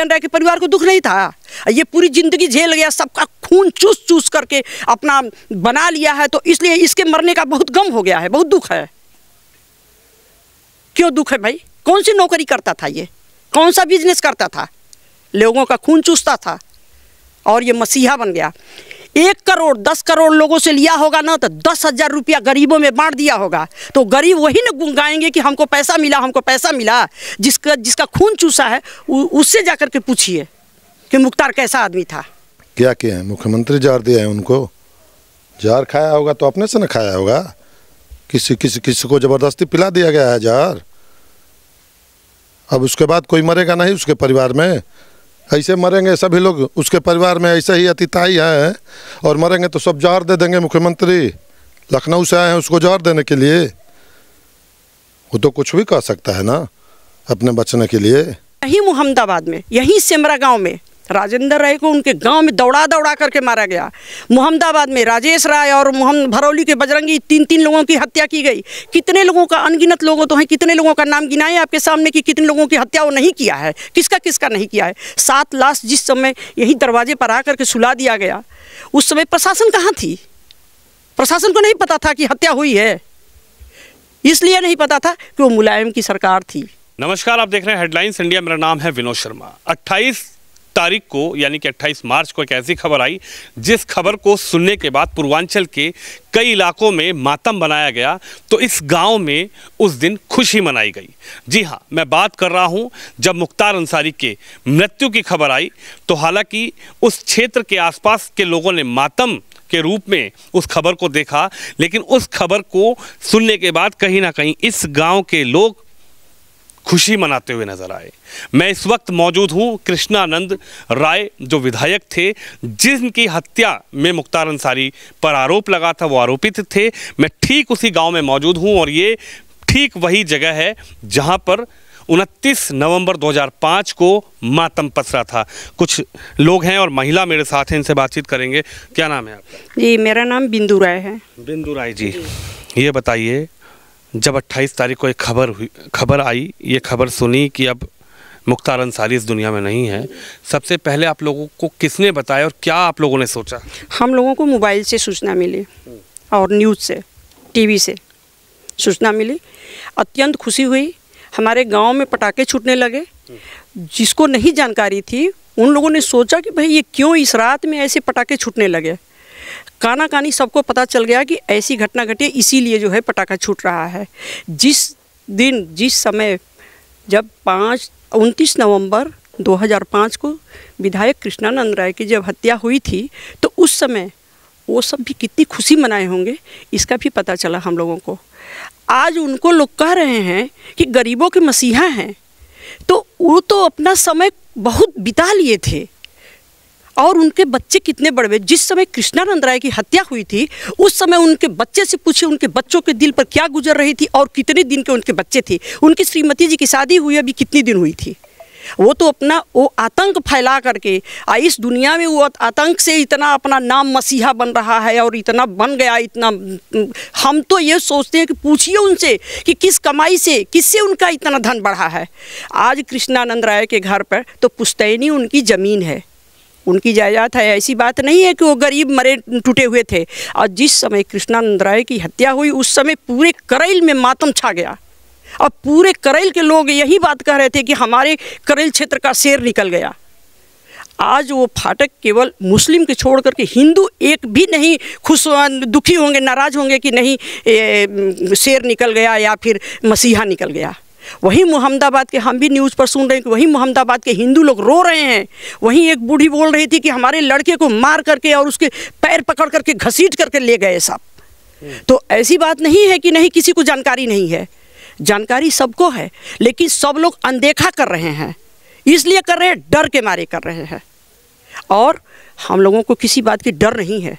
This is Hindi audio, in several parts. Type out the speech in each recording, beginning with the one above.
राय के परिवार को दुख नहीं था ये पूरी जिंदगी झेल गया सबका खून चूस चूस करके अपना बना लिया है तो इसलिए इसके मरने का बहुत गम हो गया है बहुत दुख है क्यों दुख है भाई कौन सी नौकरी करता था ये कौन सा बिजनेस करता था लोगों का खून चूसता था और ये मसीहा बन गया एक करोड़ दस करोड़ लोगों से लिया होगा ना तो दस हज़ार रुपया गरीबों में बांट दिया होगा तो गरीब वही ना गुंगाएंगे कि हमको पैसा मिला हमको पैसा मिला जिसका जिसका खून चूसा है उससे जा कर के पूछिए कि मुख्तार कैसा आदमी था क्या किया है मुख्यमंत्री जार दिया है उनको जार खाया होगा तो अपने से ना खाया होगा किसी किसी किसी को ज़बरदस्ती पिला दिया गया है जार अब उसके बाद कोई मरेगा नहीं उसके परिवार में ऐसे मरेंगे सभी लोग उसके परिवार में ऐसे ही अतिताई हैं और मरेंगे तो सब जहर दे देंगे मुख्यमंत्री लखनऊ से आए हैं उसको जहर देने के लिए वो तो कुछ भी कह सकता है ना अपने बचने के लिए यही मुहमदाबाद में यही सिमरा गांव में राजेंद्र राय को उनके गांव में दौड़ा दौड़ा करके मारा गया मोहम्मदाबाद में राजेश राय और मोहम्मद भरौली के बजरंगी तीन तीन लोगों की हत्या की गई कितने लोगों का अनगिनत लोगों तो हैं कितने लोगों का नाम गिनाए आपके सामने कि कितने लोगों की हत्या वो नहीं किया है किसका किसका नहीं किया है सात लाश जिस समय यही दरवाजे पर आ करके सुला दिया गया उस समय प्रशासन कहाँ थी प्रशासन को नहीं पता था कि हत्या हुई है इसलिए नहीं पता था कि वो मुलायम की सरकार थी नमस्कार आप देख रहे हैं हेडलाइंस इंडिया मेरा नाम है विनोद शर्मा 28 तारीख को यानी कि 28 मार्च को एक ऐसी खबर आई जिस खबर को सुनने के बाद पूर्वांचल के कई इलाकों में मातम बनाया गया तो इस गांव में उस दिन खुशी मनाई गई जी हाँ मैं बात कर रहा हूँ जब मुख्तार अंसारी के मृत्यु की खबर आई तो हालांकि उस क्षेत्र के आसपास के लोगों ने मातम के रूप में उस खबर को देखा लेकिन उस खबर को सुनने के बाद कहीं ना कहीं इस गांव के लोग खुशी मनाते हुए नजर आए मैं इस वक्त मौजूद हूं कृष्णानंद राय जो विधायक थे जिनकी हत्या में मुख्तार अंसारी पर आरोप लगा था वो आरोपित थे मैं ठीक उसी गांव में मौजूद हूं और ये ठीक वही जगह है जहां पर 29 नवंबर 2005 को मातम पसरा था कुछ लोग हैं और महिला मेरे साथ हैं इनसे बातचीत करेंगे क्या नाम है आपका जी मेरा नाम बिंदु राय है बिंदु राय जी, जी। ये बताइए जब 28 तारीख को एक खबर हुई खबर आई ये खबर सुनी कि अब मुख्तार अंसारी इस दुनिया में नहीं है सबसे पहले आप लोगों को किसने बताया और क्या आप लोगों ने सोचा हम लोगों को मोबाइल से सूचना मिली और न्यूज़ से टीवी से सूचना मिली अत्यंत खुशी हुई हमारे गांव में पटाखे छूटने लगे जिसको नहीं जानकारी थी उन लोगों ने सोचा कि भाई ये क्यों इस रात में ऐसे पटाखे छूटने लगे काना कानी सबको पता चल गया कि ऐसी घटना घटी इसीलिए जो है पटाखा छूट रहा है जिस दिन जिस समय जब पाँच उनतीस नवंबर 2005 को विधायक कृष्णानंद राय की जब हत्या हुई थी तो उस समय वो सब भी कितनी खुशी मनाए होंगे इसका भी पता चला हम लोगों को आज उनको लोग कह रहे हैं कि गरीबों के मसीहा हैं तो वो तो अपना समय बहुत बिता लिए थे और उनके बच्चे कितने बड़े हुए जिस समय कृष्णानंद राय की हत्या हुई थी उस समय उनके बच्चे से पूछे उनके बच्चों के दिल पर क्या गुजर रही थी और कितने दिन के उनके बच्चे थे उनकी श्रीमती जी की शादी हुई अभी कितनी दिन हुई थी वो तो अपना वो आतंक फैला करके आ इस दुनिया में वो आतंक से इतना अपना नाम मसीहा बन रहा है और इतना बन गया इतना हम तो ये सोचते हैं कि पूछिए उनसे कि किस कमाई से किससे उनका इतना धन बढ़ा है आज कृष्णानंद राय के घर पर तो पुश्तैनी उनकी ज़मीन है उनकी जायदाद है ऐसी बात नहीं है कि वो गरीब मरे टूटे हुए थे और जिस समय कृष्णानंद राय की हत्या हुई उस समय पूरे करैल में मातम छा गया और पूरे करैल के लोग यही बात कह रहे थे कि हमारे करैल क्षेत्र का शेर निकल गया आज वो फाटक केवल मुस्लिम के छोड़ करके हिंदू एक भी नहीं खुश दुखी होंगे नाराज़ होंगे कि नहीं शेर निकल गया या फिर मसीहा निकल गया वहीं मोहम्मदाबाद के हम भी न्यूज़ पर सुन रहे हैं कि वहीं मोहम्मदाबाद के हिंदू लोग रो रहे हैं वहीं एक बूढ़ी बोल रही थी कि हमारे लड़के को मार करके और उसके पैर पकड़ करके घसीट करके ले गए सब तो ऐसी बात नहीं है कि नहीं किसी को जानकारी नहीं है जानकारी सबको है लेकिन सब लोग अनदेखा कर रहे हैं इसलिए कर रहे हैं डर के मारे कर रहे हैं और हम लोगों को किसी बात की डर नहीं है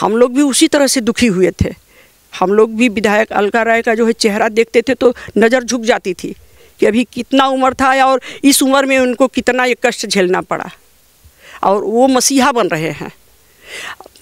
हम लोग भी उसी तरह से दुखी हुए थे हम लोग भी विधायक अलका राय का जो है चेहरा देखते थे तो नज़र झुक जाती थी कि अभी कितना उम्र था या और इस उम्र में उनको कितना ये कष्ट झेलना पड़ा और वो मसीहा बन रहे हैं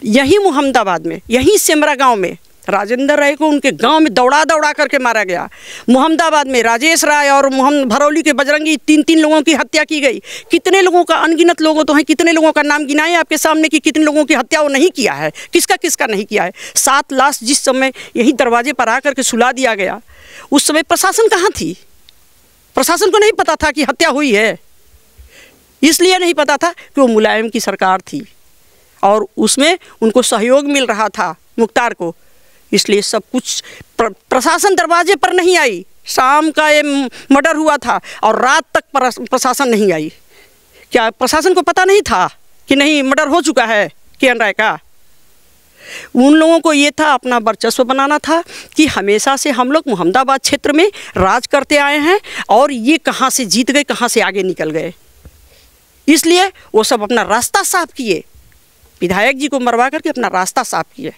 यहीं मुहम्मदाबाद में यहीं सेमरा गांव में राजेंद्र राय को उनके गांव में दौड़ा दौड़ा करके मारा गया मोहम्मदाबाद में राजेश राय और मोहम्मद भरौली के बजरंगी तीन तीन लोगों की हत्या की गई कितने लोगों का अनगिनत लोगों तो हैं कितने लोगों का नाम गिनाए आपके सामने कि कितने लोगों की हत्या वो नहीं किया है किसका किसका नहीं किया है सात लाश जिस समय यही दरवाजे पर आ करके सुला दिया गया उस समय प्रशासन कहाँ थी प्रशासन को नहीं पता था कि हत्या हुई है इसलिए नहीं पता था कि वो मुलायम की सरकार थी और उसमें उनको सहयोग मिल रहा था मुख्तार को इसलिए सब कुछ प्र, प्रशासन दरवाजे पर नहीं आई शाम का ये मर्डर हुआ था और रात तक प्रशासन नहीं आई क्या प्रशासन को पता नहीं था कि नहीं मर्डर हो चुका है के एन राय का उन लोगों को ये था अपना वर्चस्व बनाना था कि हमेशा से हम लोग मोहम्मदाबाद क्षेत्र में राज करते आए हैं और ये कहाँ से जीत गए कहाँ से आगे निकल गए इसलिए वो सब अपना रास्ता साफ किए विधायक जी को मरवा करके अपना रास्ता साफ किए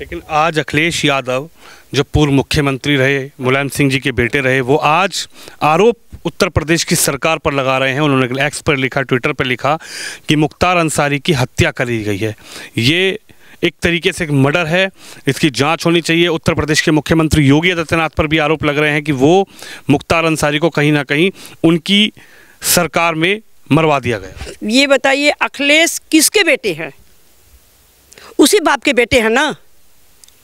लेकिन आज अखिलेश यादव जो पूर्व मुख्यमंत्री रहे मुलायम सिंह जी के बेटे रहे वो आज आरोप उत्तर प्रदेश की सरकार पर लगा रहे हैं उन्होंने एक्स पर लिखा ट्विटर पर लिखा कि मुख्तार अंसारी की हत्या करी गई है ये एक तरीके से एक मर्डर है इसकी जांच होनी चाहिए उत्तर प्रदेश के मुख्यमंत्री योगी आदित्यनाथ पर भी आरोप लग रहे हैं कि वो मुख्तार अंसारी को कहीं ना कहीं उनकी सरकार में मरवा दिया गया ये बताइए अखिलेश किसके बेटे हैं उसी बाप के बेटे हैं ना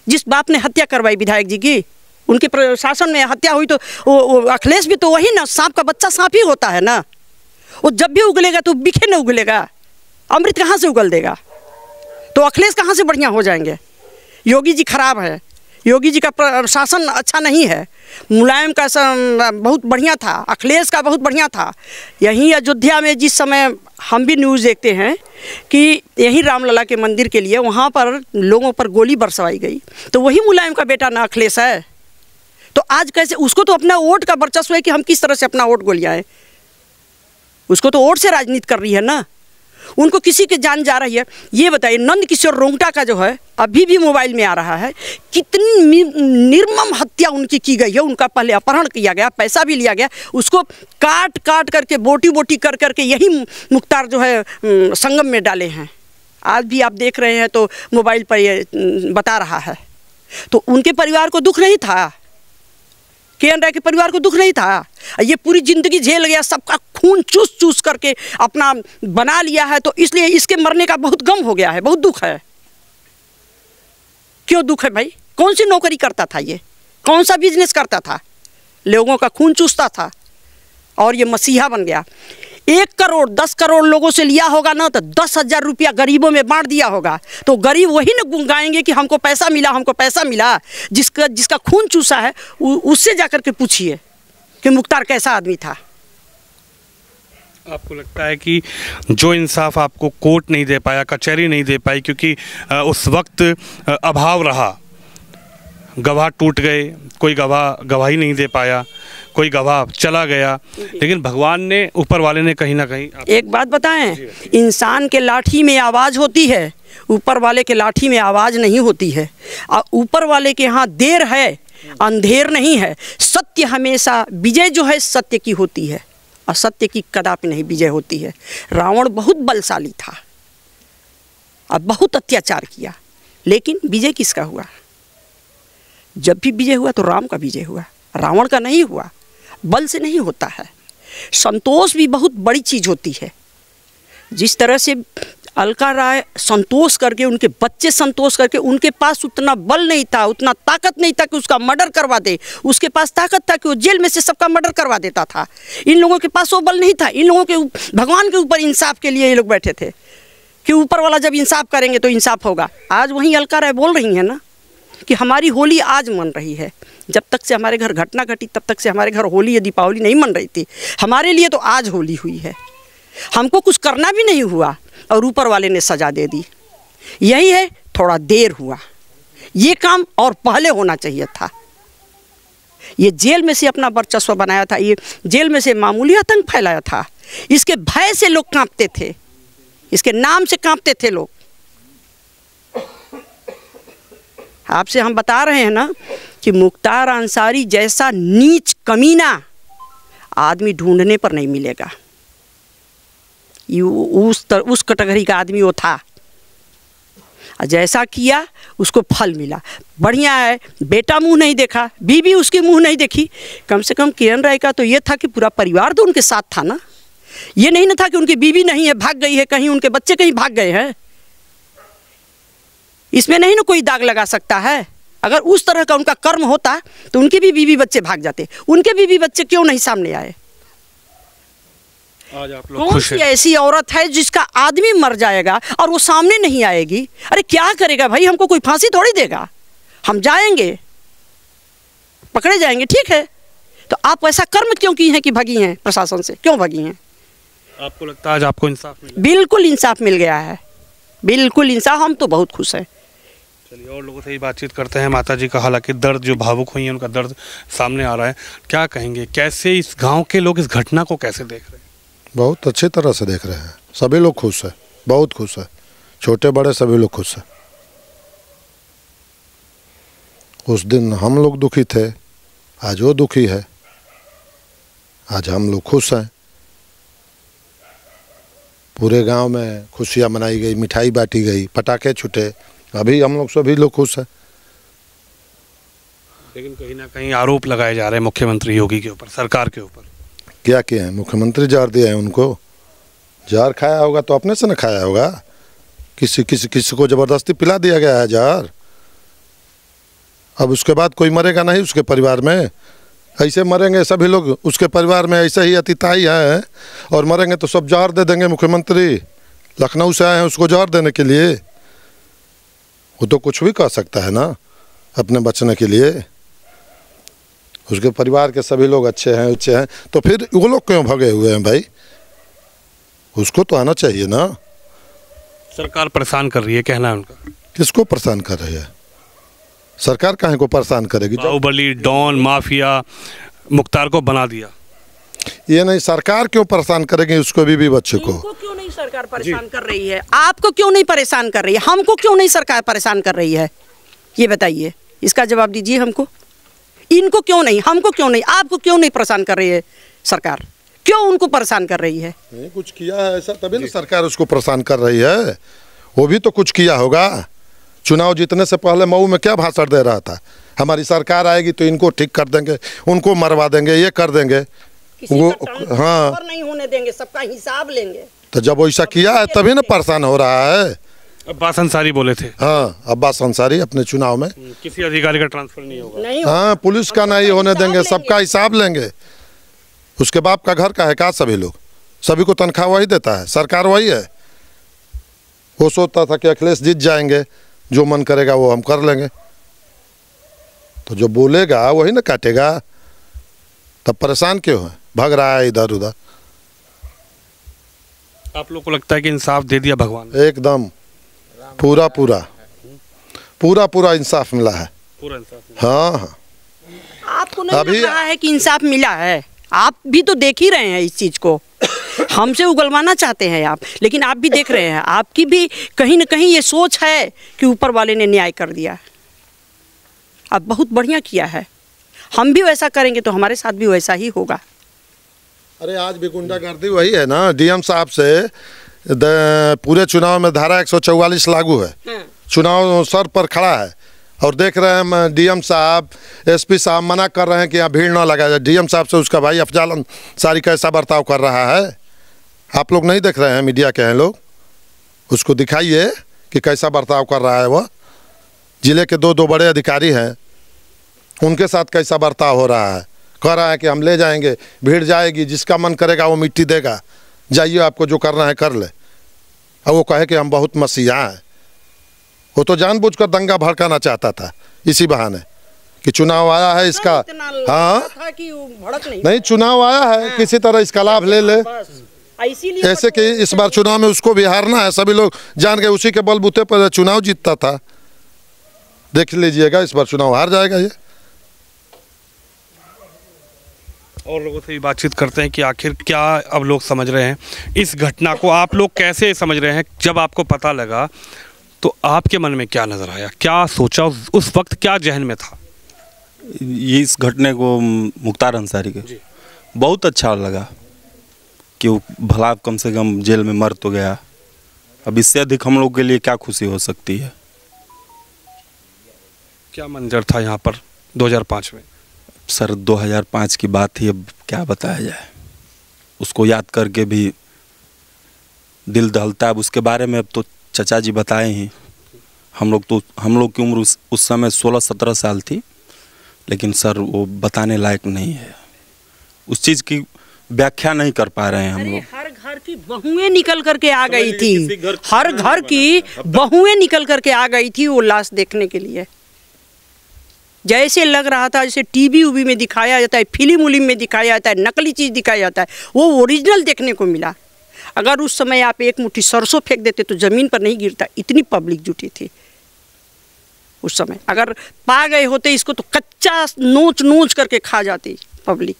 जिस बाप ने हत्या करवाई विधायक जी की उनके प्रशासन में हत्या हुई तो वो, वो अखिलेश भी तो वही ना सांप का बच्चा सांप ही होता है ना वो जब भी उगलेगा तो बिखे ना उगलेगा अमृत कहाँ से उगल देगा तो अखिलेश कहाँ से बढ़िया हो जाएंगे योगी जी खराब है योगी जी का प्रशासन अच्छा नहीं है मुलायम का बहुत बढ़िया था अखिलेश का बहुत बढ़िया था यहीं अयोध्या में जिस समय हम भी न्यूज़ देखते हैं कि यहीं रामलला के मंदिर के लिए वहाँ पर लोगों पर गोली बरसवाई गई तो वही मुलायम का बेटा ना अखिलेश है तो आज कैसे उसको तो अपना वोट का वर्चस्व है कि हम किस तरह से अपना वोट गोलियाएँ उसको तो वोट से राजनीति कर रही है ना उनको किसी की जान जा रही है ये बताइए नंद किशोर रोंगटा का जो है अभी भी मोबाइल में आ रहा है कितनी निर्मम हत्या उनकी की गई है उनका पहले अपहरण किया गया पैसा भी लिया गया उसको काट काट करके बोटी बोटी कर करके यही मुख्तार जो है संगम में डाले हैं आज भी आप देख रहे हैं तो मोबाइल पर ये बता रहा है तो उनके परिवार को दुख नहीं था के एन के परिवार को दुख नहीं था ये पूरी ज़िंदगी झेल गया सबका खून चूस चूस करके अपना बना लिया है तो इसलिए इसके मरने का बहुत गम हो गया है बहुत दुख है क्यों दुख है भाई कौन सी नौकरी करता था ये कौन सा बिजनेस करता था लोगों का खून चूसता था और ये मसीहा बन गया एक करोड़ दस करोड़ लोगों से लिया होगा ना तो दस हज़ार रुपया गरीबों में बांट दिया होगा तो गरीब वही ना गुंगाएंगे कि हमको पैसा मिला हमको पैसा मिला जिसका जिसका खून चूसा है उससे जा के पूछिए कि मुख्तार कैसा आदमी था आपको लगता है कि जो इंसाफ आपको कोर्ट नहीं दे पाया कचहरी नहीं दे पाई क्योंकि उस वक्त अभाव रहा गवाह टूट गए कोई गवाह गवाही नहीं दे पाया कोई गवाह चला गया लेकिन भगवान ने ऊपर वाले ने कहीं ना कहीं एक बात बताएं इंसान के लाठी में आवाज़ होती है ऊपर वाले के लाठी में आवाज़ नहीं होती है और ऊपर वाले के यहाँ देर है अंधेर नहीं है सत्य हमेशा विजय जो है सत्य की होती है असत्य की कदापि नहीं विजय होती है रावण बहुत बलशाली था और बहुत अत्याचार किया लेकिन विजय किसका हुआ जब भी विजय हुआ तो राम का विजय हुआ रावण का नहीं हुआ बल से नहीं होता है संतोष भी बहुत बड़ी चीज़ होती है जिस तरह से अलका राय संतोष करके उनके बच्चे संतोष करके उनके पास उतना बल नहीं था उतना ताकत नहीं था कि उसका मर्डर करवा दे उसके पास ताकत था कि वो जेल में से सबका मर्डर करवा देता था इन लोगों के पास वो बल नहीं था इन लोगों के भगवान के ऊपर इंसाफ के लिए ये लोग बैठे थे कि ऊपर वाला जब इंसाफ करेंगे तो इंसाफ होगा आज वहीं अलका राय बोल रही हैं ना कि हमारी होली आज मन रही है जब तक से हमारे घर घटना घटी तब तक से हमारे घर होली या दीपावली नहीं मन रही थी हमारे लिए तो आज होली हुई है हमको कुछ करना भी नहीं हुआ और ऊपर वाले ने सजा दे दी यही है थोड़ा देर हुआ ये काम और पहले होना चाहिए था ये जेल में से अपना वर्चस्व बनाया था ये जेल में से मामूली आतंक फैलाया था इसके भय से लोग कांपते थे इसके नाम से कांपते थे लोग आपसे हम बता रहे हैं ना कि मुख्तार अंसारी जैसा नीच कमीना आदमी ढूंढने पर नहीं मिलेगा उस तर, उस कैटेगरी का आदमी वो था जैसा किया उसको फल मिला बढ़िया है बेटा मुंह नहीं देखा बीबी उसके मुंह नहीं देखी कम से कम किरण राय का तो ये था कि पूरा परिवार तो उनके साथ था ना ये नहीं ना था कि उनकी बीवी नहीं है भाग गई है कहीं उनके बच्चे कहीं भाग गए हैं इसमें नहीं ना कोई दाग लगा सकता है अगर उस तरह का उनका कर्म होता तो उनके भी बीवी बच्चे भाग जाते उनके बीवी बच्चे क्यों नहीं सामने आए आज आप लोग ऐसी औरत है जिसका आदमी मर जाएगा और वो सामने नहीं आएगी अरे क्या करेगा भाई हमको कोई फांसी थोड़ी देगा हम जाएंगे पकड़े जाएंगे ठीक है तो आप ऐसा कर्म क्यों की हैं कि भगी हैं प्रशासन से क्यों भगी हैं आपको लगता है आज आपको इंसाफ बिल्कुल इंसाफ मिल गया है बिल्कुल इंसाफ हम तो बहुत खुश हैं चलिए और लोगों से ही बातचीत करते हैं माता जी का हालांकि दर्द जो भावुक हुई है उनका दर्द सामने आ रहा है क्या कहेंगे कैसे इस गांव के लोग इस घटना को कैसे देख रहे हैं बहुत अच्छी तरह से देख रहे हैं सभी लोग खुश है बहुत खुश है छोटे बड़े सभी लोग खुश है उस दिन हम लोग दुखी थे आज वो दुखी है आज हम लोग खुश हैं पूरे गांव में खुशियाँ मनाई गई मिठाई बांटी गई पटाखे छूटे अभी हम लोग सभी लोग खुश हैं लेकिन कहीं ना कहीं आरोप लगाए जा रहे हैं मुख्यमंत्री योगी के ऊपर सरकार के ऊपर क्या किए हैं मुख्यमंत्री जार दिया है उनको जार खाया होगा तो अपने से ना खाया होगा किसी किसी किसी को ज़बरदस्ती पिला दिया गया है जार अब उसके बाद कोई मरेगा नहीं उसके परिवार में ऐसे मरेंगे सभी लोग उसके परिवार में ऐसे ही अतिताई हैं और मरेंगे तो सब जार दे देंगे मुख्यमंत्री लखनऊ से आए हैं उसको जार देने के लिए वो तो कुछ भी कह सकता है ना अपने बचने के लिए उसके परिवार के सभी लोग अच्छे हैं अच्छे हैं तो फिर वो लोग क्यों भगे हुए हैं भाई उसको तो आना चाहिए ना सरकार परेशान कर रही है कहना है उनका किसको परेशान कर रही है सरकार कहें को परेशान करेगी बाहुबली डॉन माफिया मुख्तार को बना दिया ये नहीं सरकार क्यों परेशान करेगी उसको भी, भी बच्चे को नहीं सरकार परेशान कर रही है आपको क्यों नहीं परेशान कर रही है हमको क्यों नहीं सरकार परेशान कर रही है ये बताइए इसका जवाब दीजिए हमको इनको क्यों नहीं हमको क्यों नहीं आपको क्यों नहीं परेशान कर रही है सरकार क्यों उनको परेशान कर रही है नहीं कुछ किया है ऐसा तभी ना सरकार उसको परेशान कर रही है वो भी तो कुछ किया होगा चुनाव जीतने से पहले मऊ में क्या भाषण दे रहा था हमारी सरकार आएगी तो इनको ठीक कर देंगे उनको मरवा देंगे ये कर देंगे वो हाँ नहीं होने देंगे सबका हिसाब लेंगे तो जब ऐसा किया है तभी ना परेशान हो रहा है अब्बास अंसारी बोले थे हाँ अब्बास अंसारी अपने चुनाव में हम्म, किसी अधिकारी का ट्रांसफर नहीं होगा हाँ पुलिस का नहीं होने देंगे सबका हिसाब लेंगे उसके बाप का घर का है का सभी लोग सभी को तनख्वाह वही देता है सरकार वही है वो सोचता था कि अखिलेश जीत जाएंगे जो मन करेगा वो हम कर लेंगे तो जो बोलेगा वही ना काटेगा तब परेशान क्यों है भग रहा है इधर उधर आप लोग को लगता है कि इंसाफ दे दिया भगवान एकदम पूरा पूरा पूरा पूरा इंसाफ मिला है पूरा इंसाफ हाँ हाँ आपको अभी रहा है कि इंसाफ मिला है आप भी तो देख ही रहे हैं इस चीज़ को हमसे उगलवाना चाहते हैं आप लेकिन आप भी देख रहे हैं आपकी भी कहीं ना कहीं ये सोच है कि ऊपर वाले ने न्याय कर दिया आप बहुत बढ़िया किया है हम भी वैसा करेंगे तो हमारे साथ भी वैसा ही होगा अरे आज भी गुंडागर्दी वही है ना डीएम साहब से पूरे चुनाव में धारा एक लागू है हाँ। चुनाव सर पर खड़ा है और देख रहे हैं डीएम साहब एसपी साहब मना कर रहे हैं कि यहाँ भीड़ ना लगा जाए डीएम साहब से उसका भाई अफजाल अंसारी कैसा बर्ताव कर रहा है आप लोग नहीं देख रहे हैं मीडिया के हैं लोग उसको दिखाइए कि कैसा बर्ताव कर रहा है वह जिले के दो दो बड़े अधिकारी हैं उनके साथ कैसा बर्ताव हो रहा है कह रहा है कि हम ले जाएंगे भीड़ जाएगी जिसका मन करेगा वो मिट्टी देगा जाइए आपको जो करना है कर ले और वो कहे कि हम बहुत मसीहा हैं वो तो जानबूझकर दंगा भड़काना चाहता था इसी बहाने कि चुनाव आया है इसका हाँ नहीं, नहीं चुनाव आया है हाँ। किसी तरह इसका लाभ ले ले ऐसे कि इस बार चुनाव में उसको भी हारना है सभी लोग जान गए उसी के बलबूते पर चुनाव जीतता था देख लीजिएगा इस बार चुनाव हार जाएगा ये और लोगों से भी बातचीत करते हैं कि आखिर क्या अब लोग समझ रहे हैं इस घटना को आप लोग कैसे समझ रहे हैं जब आपको पता लगा तो आपके मन में क्या नज़र आया क्या सोचा उस वक्त क्या जहन में था ये इस घटने को मुख्तार अंसारी के बहुत अच्छा लगा कि वो भला कम से कम जेल में मर तो गया अब इससे अधिक हम लोग के लिए क्या खुशी हो सकती है क्या मंजर था यहाँ पर 2005 में सर 2005 की बात ही अब क्या बताया जाए उसको याद करके भी दिल दहलता है अब उसके बारे में अब तो चचा जी बताए ही हम लोग तो हम लोग की उम्र उस, उस समय 16-17 साल थी लेकिन सर वो बताने लायक नहीं है उस चीज़ की व्याख्या नहीं कर पा रहे हैं हम लोग हर घर की बहुएं निकल करके आ गई थी हर घर की बहुएं निकल करके आ गई थी वो लाश देखने के लिए जैसे लग रहा था जैसे टीवी वी में दिखाया जाता है फिल्म उलिम में दिखाया जाता है नकली चीज़ दिखाया जाता है वो ओरिजिनल देखने को मिला अगर उस समय आप एक मुट्ठी सरसों फेंक देते तो ज़मीन पर नहीं गिरता इतनी पब्लिक जुटी थी उस समय अगर पा गए होते इसको तो कच्चा नोच नोच करके खा जाती पब्लिक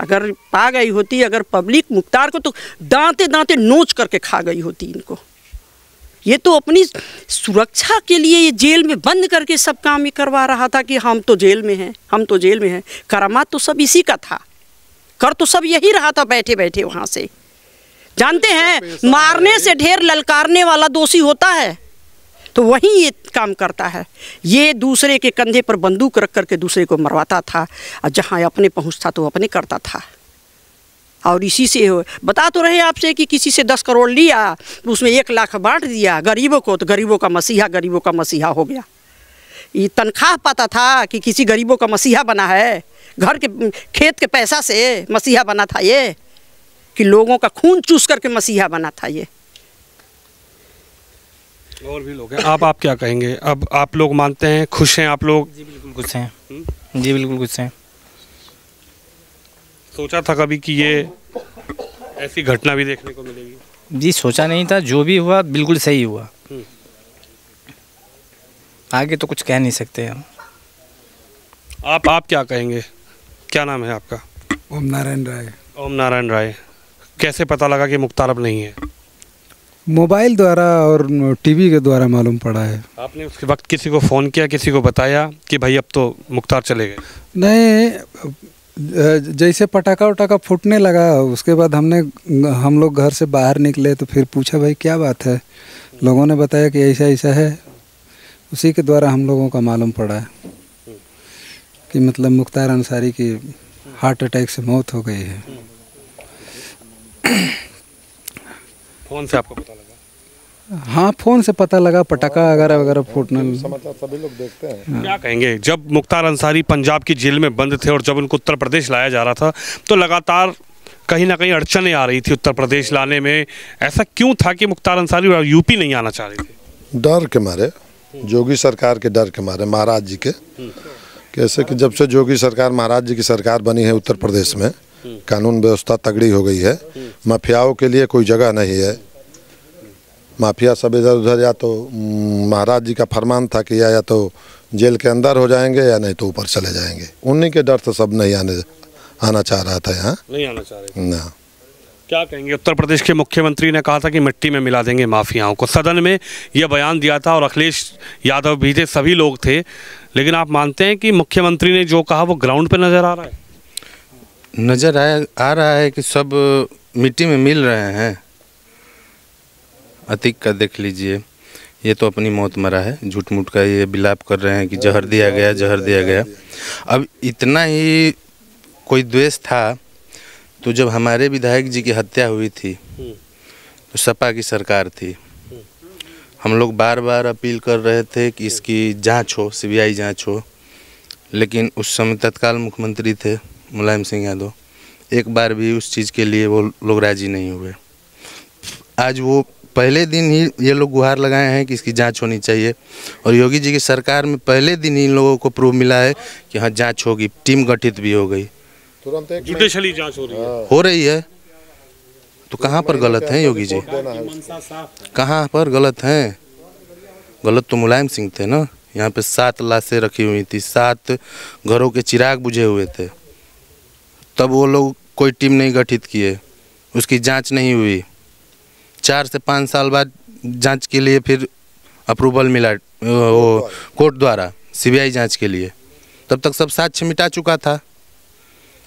अगर पा गई होती अगर पब्लिक मुख्तार को तो दांते दांते नोच करके खा गई होती इनको ये तो अपनी सुरक्षा के लिए ये जेल में बंद करके सब काम ये करवा रहा था कि हम तो जेल में हैं हम तो जेल में हैं करामा तो सब इसी का था कर तो सब यही रहा था बैठे बैठे वहाँ से जानते हैं मारने से ढेर ललकारने वाला दोषी होता है तो वहीं ये काम करता है ये दूसरे के कंधे पर बंदूक रख करके दूसरे को मरवाता था और जहाँ अपने पहुँचता तो अपने करता था और इसी से हो बता तो रहे आपसे कि किसी से दस करोड़ लिया उसमें एक लाख बांट दिया गरीबों को तो गरीबों का मसीहा गरीबों का मसीहा हो गया ये तनख्वाह पाता था कि किसी गरीबों का मसीहा बना है घर के खेत के पैसा से मसीहा बना था ये कि लोगों का खून चूस करके मसीहा बना था ये और भी लोग हैं आप आप क्या कहेंगे अब आप लोग मानते हैं खुश हैं आप लोग जी बिल्कुल खुश हैं जी बिल्कुल खुश हैं सोचा था कभी कि ये ऐसी घटना भी देखने को मिलेगी जी सोचा नहीं था जो भी हुआ बिल्कुल सही हुआ हम्म। आगे तो कुछ कह नहीं सकते हम आप आप क्या कहेंगे क्या नाम है आपका ओम नारायण राय ओम नारायण राय कैसे पता लगा कि मुख्तार अब नहीं है मोबाइल द्वारा और टीवी के द्वारा मालूम पड़ा है आपने उसके वक्त किसी को फ़ोन किया किसी को बताया कि भाई अब तो मुख्तार चले गए नहीं जैसे पटाखा उटाखा फूटने लगा उसके बाद हमने हम लोग घर से बाहर निकले तो फिर पूछा भाई क्या बात है लोगों ने बताया कि ऐसा ऐसा है उसी के द्वारा हम लोगों का मालूम पड़ा कि मतलब मुख्तार अंसारी की हार्ट अटैक से मौत हो गई है फोन से आपको पता लगा हाँ फोन से पता लगा पटाखा हाँ, वगैरह हाँ, वगैरह हाँ, फूटने तो सभी लोग देखते हैं क्या कहेंगे जब मुख्तार अंसारी पंजाब की जेल में बंद थे और जब उनको उत्तर प्रदेश लाया जा रहा था तो लगातार कहीं ना कहीं अड़चने आ रही थी उत्तर प्रदेश लाने में ऐसा क्यों था कि मुख्तार अंसारी और यूपी नहीं आना चाह रहे थे डर के मारे जोगी सरकार के डर के मारे महाराज जी के कैसे कि जब से जोगी सरकार महाराज जी की सरकार बनी है उत्तर प्रदेश में कानून व्यवस्था तगड़ी हो गई है हम्म। माफियाओं के लिए कोई जगह नहीं है माफिया सब इधर उधर या तो महाराज जी का फरमान था कि या, या तो जेल के अंदर हो जाएंगे या नहीं तो ऊपर चले जाएंगे उन्हीं के डर से सब नहीं आने आना चाह रहा था यहाँ नहीं आना चाह रहे ना क्या कहेंगे उत्तर प्रदेश के मुख्यमंत्री ने कहा था कि मिट्टी में मिला देंगे माफियाओं को सदन में यह बयान दिया था और अखिलेश यादव भी थे सभी लोग थे लेकिन आप मानते हैं कि मुख्यमंत्री ने जो कहा वो ग्राउंड पे नज़र आ रहा है नज़र आया आ रहा है कि सब मिट्टी में मिल रहे हैं अतिक का देख लीजिए ये तो अपनी मौत मरा है झूठ मूठ का ये बिलाप कर रहे हैं कि जहर दिया हाँ, गया जहर दिया गया अब इतना ही कोई द्वेष था तो जब हमारे विधायक जी की हत्या हुई थी हम्म। तो सपा की सरकार थी हम्म। हम लोग बार बार अपील कर रहे थे कि इसकी जांच हो सीबीआई जांच हो लेकिन उस समय तत्काल मुख्यमंत्री थे मुलायम सिंह यादव एक बार भी उस चीज़ के लिए वो लोग राज़ी नहीं हुए आज वो पहले दिन ही ये लोग गुहार लगाए हैं कि इसकी जांच होनी चाहिए और योगी जी की सरकार में पहले दिन ही इन लोगों को प्रूफ मिला है कि हाँ जांच होगी टीम गठित भी हो गई तुरंत जुडिशली जांच हो रही है हाँ। हो रही है तो कहाँ पर गलत हैं योगी जी कहाँ पर गलत हैं गलत तो मुलायम सिंह थे ना यहाँ पे सात लाशें रखी हुई थी सात घरों के चिराग बुझे हुए थे तब वो लोग कोई टीम नहीं गठित किए उसकी जांच नहीं हुई चार से पाँच साल बाद जांच के लिए फिर अप्रूवल मिला वो कोर्ट द्वारा सीबीआई जांच के लिए तब तक सब साक्ष्य मिटा चुका था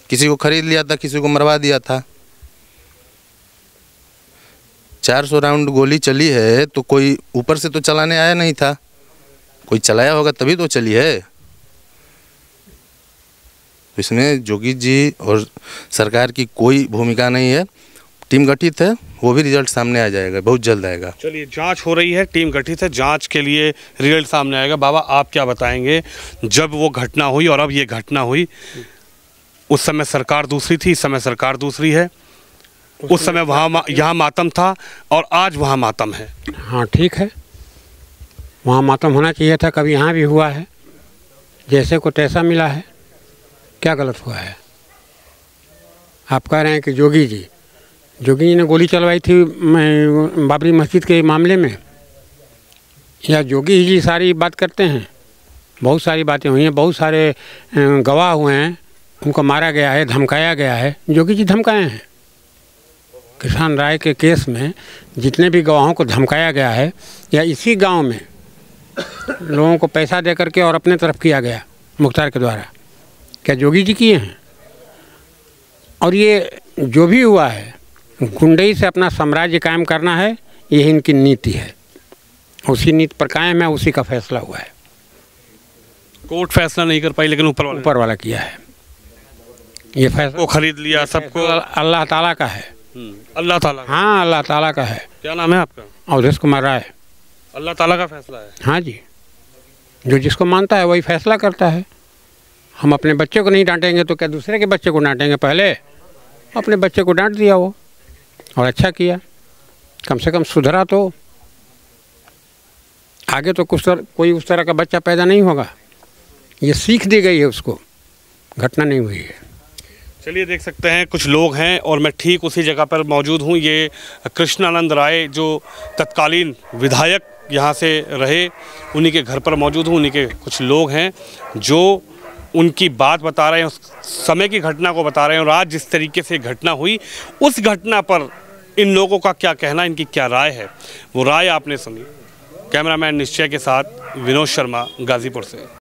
किसी को खरीद लिया था किसी को मरवा दिया था 400 राउंड गोली चली है तो कोई ऊपर से तो चलाने आया नहीं था कोई चलाया होगा तभी तो चली है इसमें जोगी जी और सरकार की कोई भूमिका नहीं है टीम गठित है वो भी रिजल्ट सामने आ जाएगा बहुत जल्द आएगा चलिए जांच हो रही है टीम गठित है जांच के लिए रिजल्ट सामने आएगा बाबा आप क्या बताएंगे जब वो घटना हुई और अब ये घटना हुई उस समय सरकार दूसरी थी इस समय सरकार दूसरी है उस समय वहाँ मा, यहाँ मातम था और आज वहाँ मातम है हाँ ठीक है वहाँ मातम होना चाहिए था कभी यहाँ भी हुआ है जैसे को तैसा मिला है क्या गलत हुआ है आप कह रहे हैं कि जोगी जी जोगी ने गोली चलवाई थी बाबरी मस्जिद के मामले में या जोगी जी सारी बात करते हैं बहुत सारी बातें हुई हैं बहुत सारे गवाह हुए हैं उनको मारा गया है धमकाया गया है जोगी जी धमकाए हैं किसान राय के केस में जितने भी गवाहों को धमकाया गया है या इसी गांव में लोगों को पैसा दे करके और अपने तरफ किया गया मुख्तार के द्वारा क्या जोगी जी किए हैं और ये जो भी हुआ है गुंडई से अपना साम्राज्य कायम करना है यही इनकी नीति है उसी नीति पर कायम है उसी का फैसला हुआ है कोर्ट फैसला नहीं कर पाई लेकिन ऊपर वाला ऊपर वाला किया है ये फैसला वो खरीद लिया सबको अल्लाह ताला का है हम्म, अल्लाह ताला हाँ अल्लाह ताला का है क्या नाम है आपका अवधेश कुमार राय अल्लाह ताला का फैसला है हाँ जी जो जिसको मानता है वही फैसला करता है हम अपने बच्चे को नहीं डांटेंगे तो क्या दूसरे के बच्चे को डांटेंगे पहले अपने बच्चे को डांट दिया वो और अच्छा किया कम से कम सुधरा तो आगे तो कुछ तर, कोई उस तरह का बच्चा पैदा नहीं होगा ये सीख दी गई है उसको घटना नहीं हुई है चलिए देख सकते हैं कुछ लोग हैं और मैं ठीक उसी जगह पर मौजूद हूँ ये कृष्णानंद राय जो तत्कालीन विधायक यहाँ से रहे उन्हीं के घर पर मौजूद हूँ उन्हीं के कुछ लोग हैं जो उनकी बात बता रहे हैं उस समय की घटना को बता रहे हैं और आज जिस तरीके से घटना हुई उस घटना पर इन लोगों का क्या कहना इनकी क्या राय है वो राय आपने सुनी कैमरामैन निश्चय के साथ विनोद शर्मा गाजीपुर से